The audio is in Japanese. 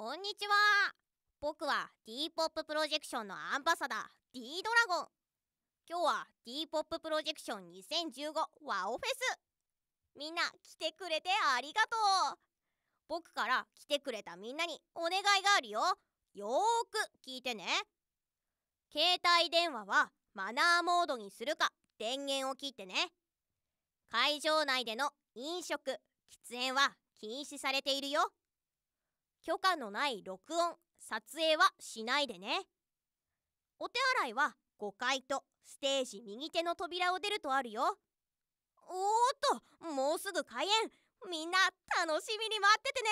こんにちは僕は d ポッププロジェクションのアンバサダー D ドラゴン今日は d ポッププロジェクション2015ワオフェスみんな来てくれてありがとう僕から来てくれたみんなにお願いがあるよよーく聞いてね携帯電話はマナーモードにするか電源を切ってね会場内での飲食喫煙は禁止されているよ許可のない録音撮影はしないでねお手洗いは5階とステージ右手の扉を出るとあるよおーっともうすぐ開演みんな楽しみに待っててね